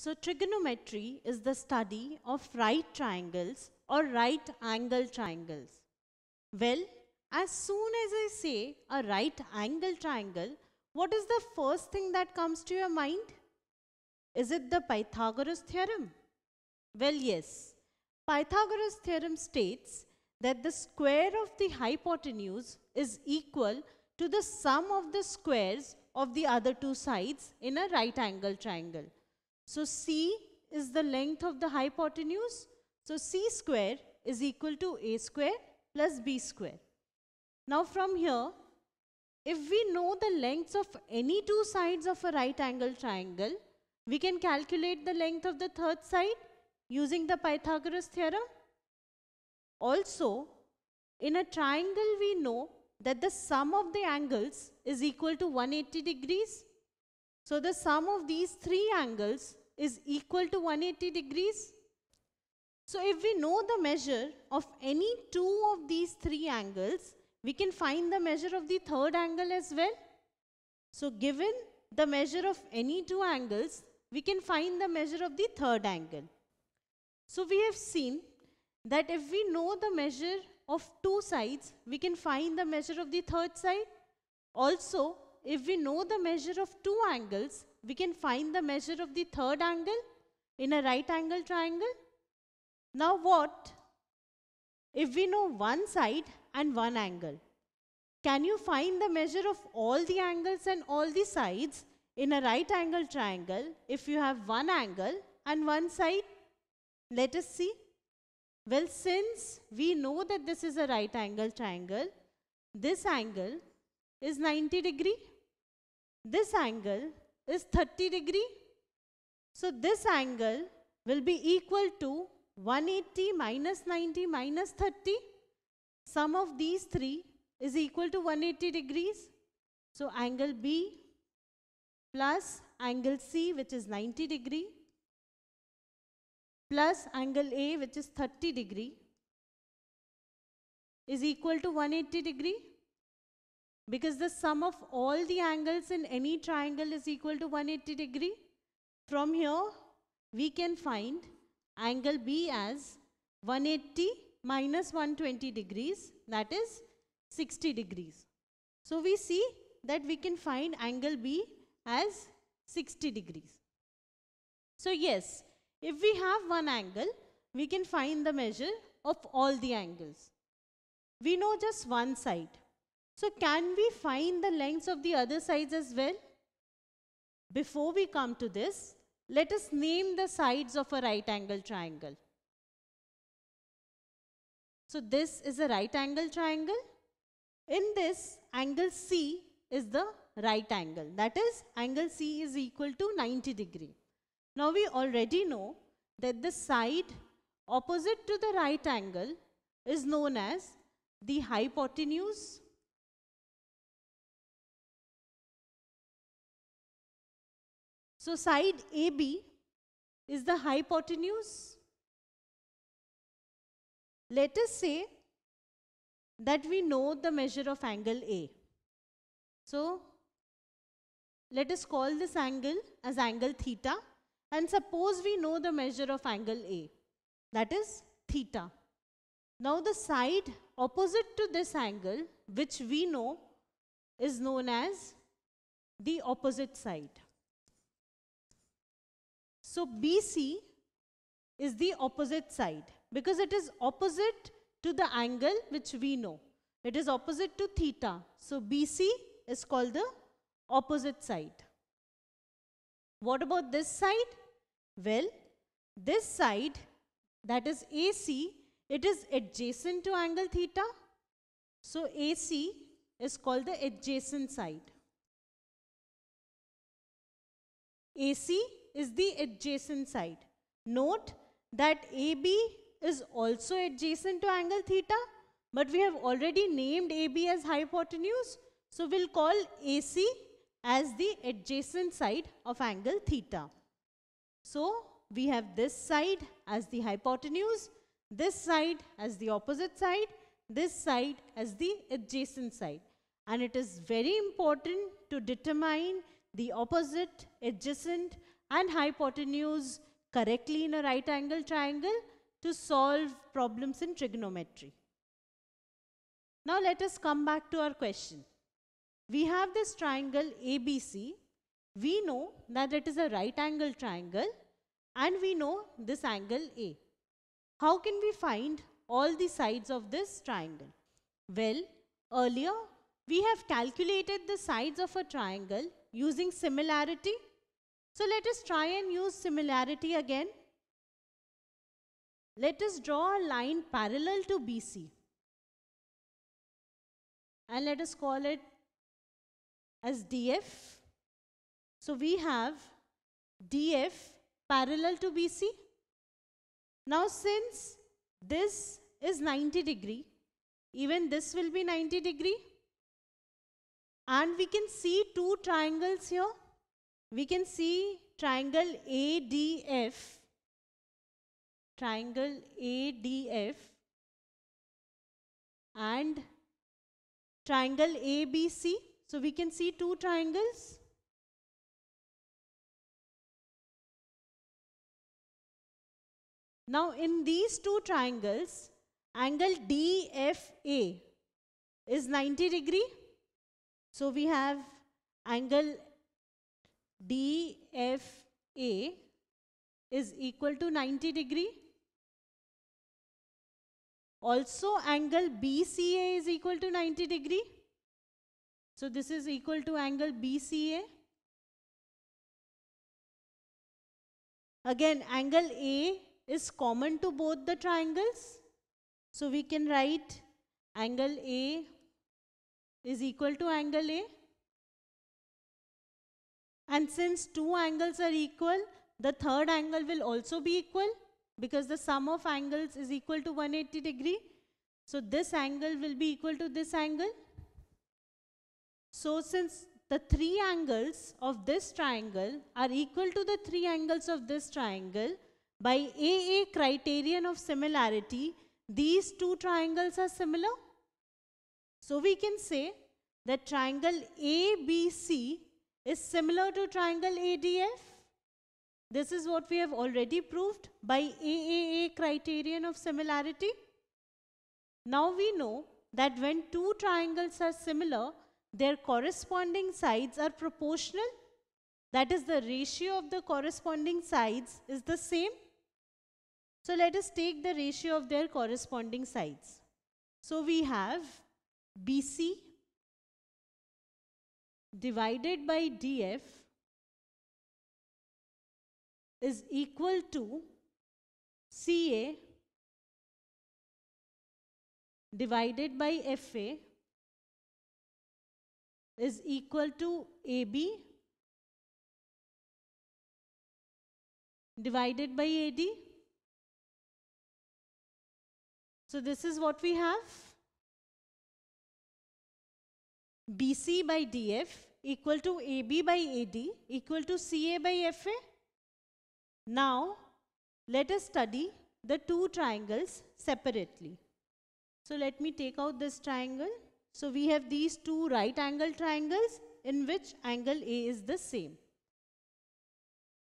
So trigonometry is the study of right triangles or right angle triangles. Well, as soon as I say a right angle triangle, what is the first thing that comes to your mind? Is it the Pythagoras theorem? Well, yes. Pythagoras theorem states that the square of the hypotenuse is equal to the sum of the squares of the other two sides in a right angle triangle. So C is the length of the hypotenuse. So C square is equal to A square plus B square. Now from here, if we know the lengths of any two sides of a right angle triangle, we can calculate the length of the third side using the Pythagoras theorem. Also, in a triangle we know that the sum of the angles is equal to 180 degrees. So the sum of these three angles is equal to 180 degrees. So if we know the measure of any two of these three angles, we can find the measure of the third angle as well. So given the measure of any two angles, we can find the measure of the third angle. So we have seen that if we know the measure of two sides, we can find the measure of the third side. Also, if we know the measure of two angles, we can find the measure of the third angle in a right angle triangle. Now what? If we know one side and one angle, can you find the measure of all the angles and all the sides in a right angle triangle if you have one angle and one side? Let us see. Well, since we know that this is a right angle triangle, this angle is 90 degree this angle is 30 degree. So this angle will be equal to 180 minus 90 minus 30. Sum of these three is equal to 180 degrees. So angle B plus angle C which is 90 degree plus angle A which is 30 degree is equal to 180 degree. Because the sum of all the angles in any triangle is equal to 180 degree. From here, we can find angle B as 180 minus 120 degrees, that is 60 degrees. So we see that we can find angle B as 60 degrees. So yes, if we have one angle, we can find the measure of all the angles. We know just one side. So can we find the lengths of the other sides as well? Before we come to this, let us name the sides of a right angle triangle. So this is a right angle triangle. In this, angle C is the right angle. That is, angle C is equal to 90 degree. Now we already know that the side opposite to the right angle is known as the hypotenuse So side AB is the hypotenuse. Let us say that we know the measure of angle A. So let us call this angle as angle theta and suppose we know the measure of angle A that is theta. Now the side opposite to this angle which we know is known as the opposite side. So BC is the opposite side because it is opposite to the angle which we know. It is opposite to theta. So BC is called the opposite side. What about this side? Well, this side that is AC, it is adjacent to angle theta. So AC is called the adjacent side. AC is the adjacent side. Note that AB is also adjacent to angle theta, but we have already named AB as hypotenuse. So we'll call AC as the adjacent side of angle theta. So we have this side as the hypotenuse, this side as the opposite side, this side as the adjacent side. And it is very important to determine the opposite, adjacent and hypotenuse correctly in a right angle triangle to solve problems in trigonometry. Now let us come back to our question. We have this triangle ABC. We know that it is a right angle triangle and we know this angle A. How can we find all the sides of this triangle? Well, earlier we have calculated the sides of a triangle using similarity so let us try and use similarity again. Let us draw a line parallel to BC. And let us call it as DF. So we have DF parallel to BC. Now since this is 90 degree, even this will be 90 degree. And we can see two triangles here we can see triangle ADF, triangle ADF and triangle ABC. So we can see two triangles. Now in these two triangles, angle DFA is 90 degree. So we have angle DFA is equal to 90 degree. Also angle BCA is equal to 90 degree. So this is equal to angle BCA. Again angle A is common to both the triangles. So we can write angle A is equal to angle A. And since two angles are equal, the third angle will also be equal because the sum of angles is equal to 180 degree. So this angle will be equal to this angle. So since the three angles of this triangle are equal to the three angles of this triangle, by AA criterion of similarity, these two triangles are similar. So we can say that triangle ABC is similar to triangle ADF. This is what we have already proved by AAA criterion of similarity. Now we know that when two triangles are similar, their corresponding sides are proportional. That is the ratio of the corresponding sides is the same. So let us take the ratio of their corresponding sides. So we have BC divided by df is equal to CA divided by FA is equal to AB divided by AD. So this is what we have. BC by DF equal to AB by AD equal to CA by FA. Now, let us study the two triangles separately. So, let me take out this triangle. So, we have these two right angle triangles in which angle A is the same.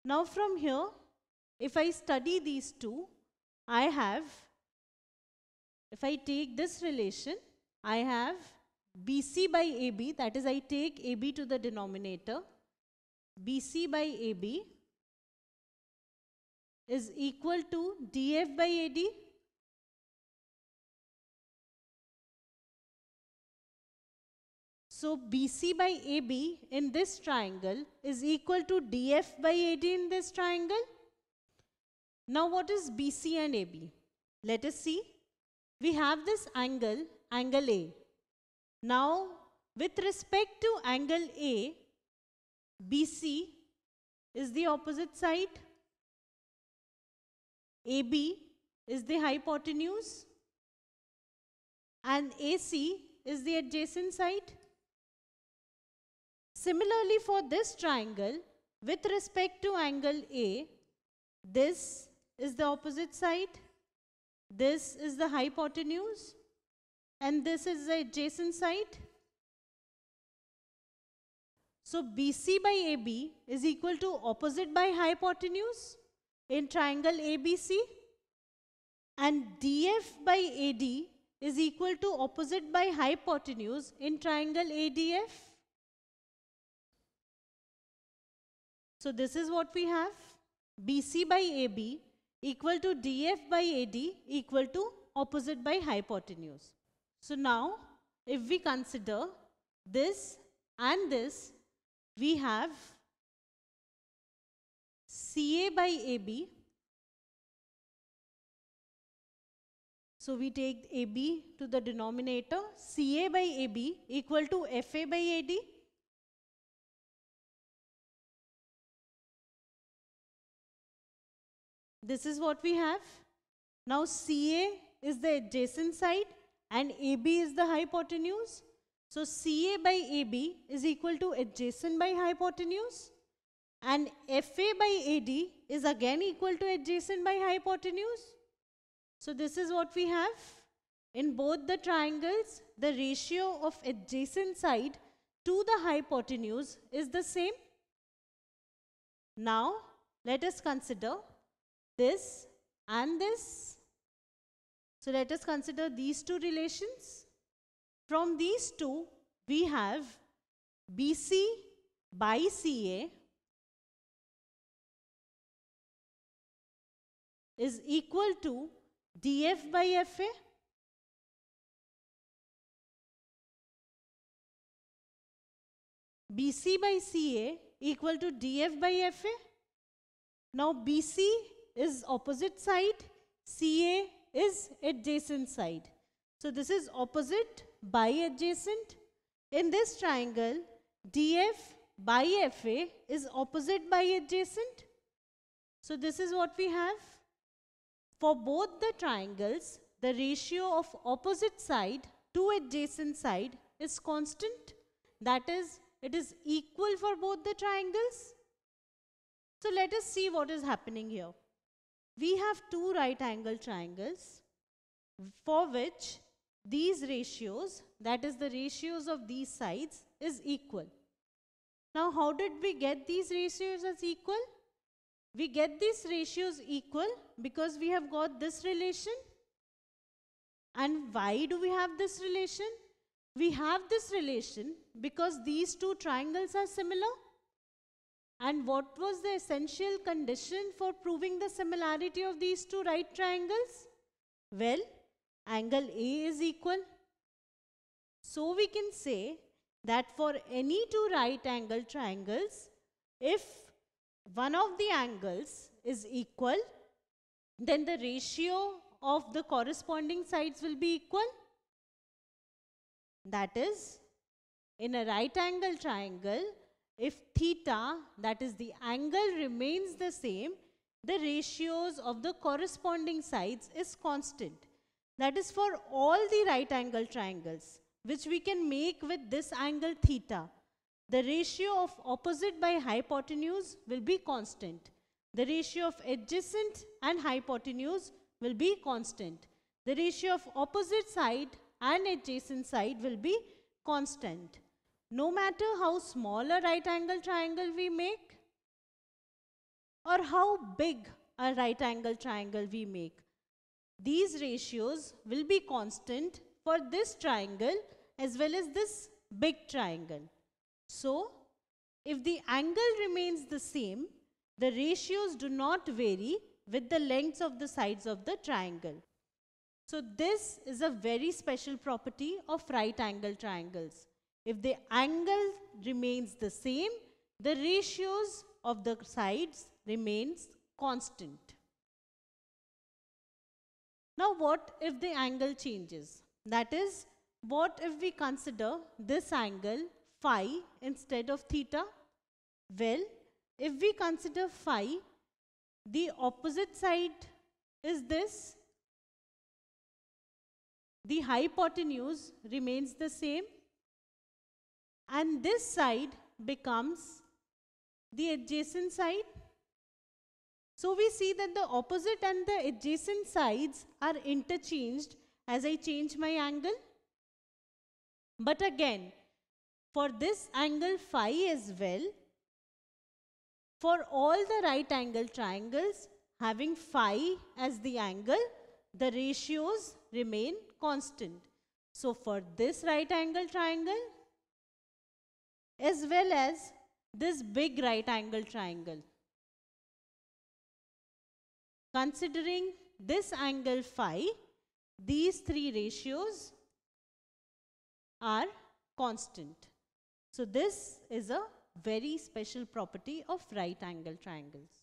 Now, from here, if I study these two, I have, if I take this relation, I have BC by AB, that is I take AB to the denominator, BC by AB is equal to DF by AD So BC by AB in this triangle is equal to DF by AD in this triangle. Now what is BC and AB? Let us see. We have this angle, angle A. Now, with respect to angle A, BC is the opposite side. AB is the hypotenuse and AC is the adjacent side. Similarly, for this triangle, with respect to angle A, this is the opposite side, this is the hypotenuse and this is the adjacent side. So BC by AB is equal to opposite by hypotenuse in triangle ABC and DF by AD is equal to opposite by hypotenuse in triangle ADF. So this is what we have BC by AB equal to DF by AD equal to opposite by hypotenuse. So now, if we consider this and this, we have CA by AB. So we take AB to the denominator, CA by AB equal to FA by AD. This is what we have. Now CA is the adjacent side and AB is the hypotenuse. So CA by AB is equal to adjacent by hypotenuse and FA by AD is again equal to adjacent by hypotenuse. So this is what we have. In both the triangles, the ratio of adjacent side to the hypotenuse is the same. Now, let us consider this and this. So let us consider these two relations. From these two, we have BC by CA is equal to DF by FA BC by CA equal to DF by FA. Now BC is opposite side, CA is adjacent side. So this is opposite by adjacent. In this triangle, DF by FA is opposite by adjacent. So this is what we have. For both the triangles, the ratio of opposite side to adjacent side is constant. That is, it is equal for both the triangles. So let us see what is happening here we have two right angle triangles for which these ratios, that is the ratios of these sides is equal. Now how did we get these ratios as equal? We get these ratios equal because we have got this relation. And why do we have this relation? We have this relation because these two triangles are similar and what was the essential condition for proving the similarity of these two right triangles? Well, angle A is equal. So we can say that for any two right angle triangles, if one of the angles is equal, then the ratio of the corresponding sides will be equal. That is, in a right angle triangle, if theta, that is the angle remains the same, the ratios of the corresponding sides is constant. That is for all the right angle triangles, which we can make with this angle theta. The ratio of opposite by hypotenuse will be constant. The ratio of adjacent and hypotenuse will be constant. The ratio of opposite side and adjacent side will be constant no matter how small a right angle triangle we make or how big a right angle triangle we make. These ratios will be constant for this triangle as well as this big triangle. So, if the angle remains the same, the ratios do not vary with the lengths of the sides of the triangle. So, this is a very special property of right angle triangles. If the angle remains the same, the ratios of the sides remains constant. Now what if the angle changes? That is, what if we consider this angle phi instead of theta? Well, if we consider phi, the opposite side is this. The hypotenuse remains the same and this side becomes the adjacent side. So we see that the opposite and the adjacent sides are interchanged as I change my angle. But again, for this angle phi as well, for all the right angle triangles having phi as the angle, the ratios remain constant. So for this right angle triangle, as well as this big right angle triangle. Considering this angle phi, these three ratios are constant. So this is a very special property of right angle triangles.